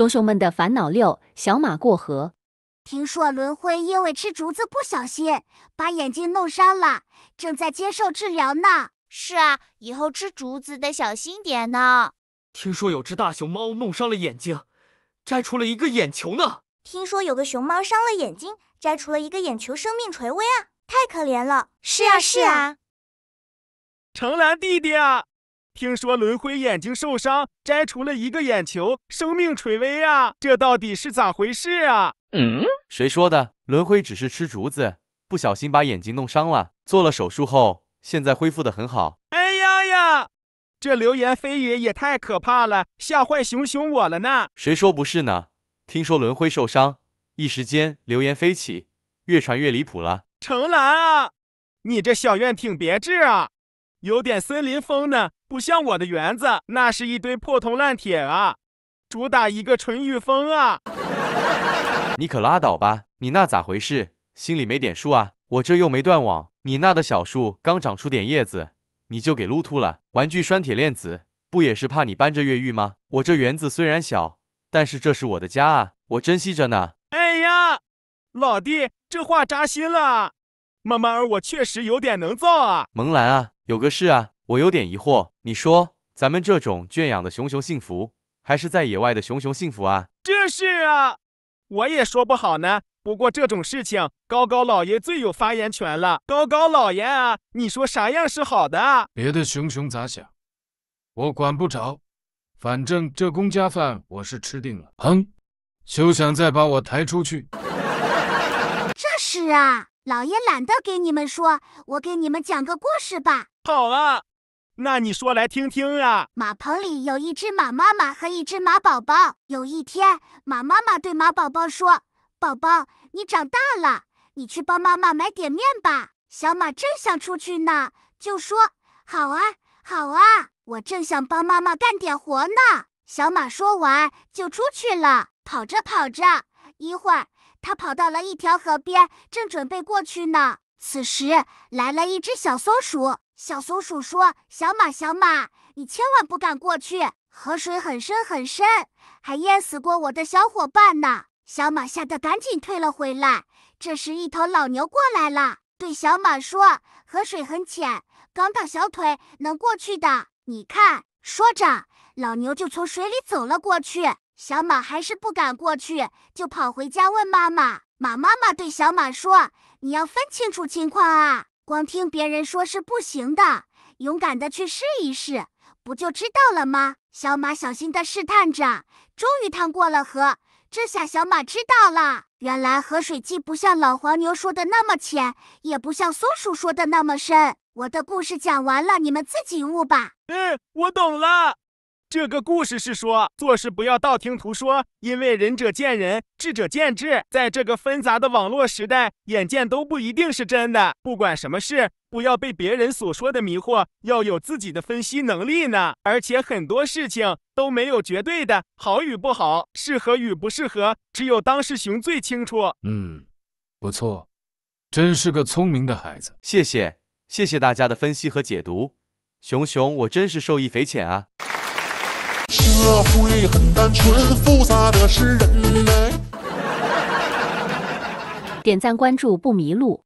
熊熊们的烦恼六：小马过河。听说轮回因为吃竹子不小心把眼睛弄伤了，正在接受治疗呢。是啊，以后吃竹子得小心点呢。听说有只大熊猫弄伤了眼睛，摘出了一个眼球呢。听说有个熊猫伤了眼睛，摘出了一个眼球，生命垂危啊！太可怜了。是啊，是啊。城南弟弟啊。听说轮回眼睛受伤，摘除了一个眼球，生命垂危啊！这到底是咋回事啊？嗯，谁说的？轮回只是吃竹子，不小心把眼睛弄伤了，做了手术后，现在恢复的很好。哎呀呀，这流言蜚语也太可怕了，吓坏熊熊我了呢！谁说不是呢？听说轮回受伤，一时间流言飞起，越传越离谱了。城南啊，你这小院挺别致啊。有点森林风呢，不像我的园子，那是一堆破铜烂铁啊，主打一个纯欲风啊！你可拉倒吧，你那咋回事？心里没点数啊？我这又没断网，你那的小树刚长出点叶子，你就给撸秃了？玩具拴铁链子，不也是怕你搬着越狱吗？我这园子虽然小，但是这是我的家啊，我珍惜着呢。哎呀，老弟，这话扎心了。慢慢儿，我确实有点能造啊。萌兰啊，有个事啊，我有点疑惑。你说，咱们这种圈养的熊熊幸福，还是在野外的熊熊幸福啊？这是啊，我也说不好呢。不过这种事情，高高老爷最有发言权了。高高老爷啊，你说啥样是好的啊？别的熊熊咋想，我管不着。反正这公家饭我是吃定了。哼，休想再把我抬出去。这是啊。老爷懒得给你们说，我给你们讲个故事吧。好啊，那你说来听听啊。马棚里有一只马妈妈和一只马宝宝。有一天，马妈妈对马宝宝说：“宝宝，你长大了，你去帮妈妈买点面吧。”小马正想出去呢，就说：“好啊，好啊，我正想帮妈妈干点活呢。”小马说完就出去了，跑着跑着。一会儿，他跑到了一条河边，正准备过去呢。此时，来了一只小松鼠。小松鼠说：“小马，小马，你千万不敢过去，河水很深很深，还淹死过我的小伙伴呢。”小马吓得赶紧退了回来。这时，一头老牛过来了，对小马说：“河水很浅，刚到小腿，能过去的。你看。”说着，老牛就从水里走了过去。小马还是不敢过去，就跑回家问妈妈。马妈妈对小马说：“你要分清楚情况啊，光听别人说是不行的，勇敢的去试一试，不就知道了吗？”小马小心的试探着，终于趟过了河。这下小马知道了，原来河水既不像老黄牛说的那么浅，也不像松鼠说的那么深。我的故事讲完了，你们自己悟吧。嗯，我懂了。这个故事是说，做事不要道听途说，因为仁者见仁，智者见智。在这个纷杂的网络时代，眼见都不一定是真的。不管什么事，不要被别人所说的迷惑，要有自己的分析能力呢。而且很多事情都没有绝对的好与不好，适合与不适合，只有当事熊最清楚。嗯，不错，真是个聪明的孩子。谢谢，谢谢大家的分析和解读，熊熊，我真是受益匪浅啊。社会很单纯，复杂的是人类。点赞关注不迷路。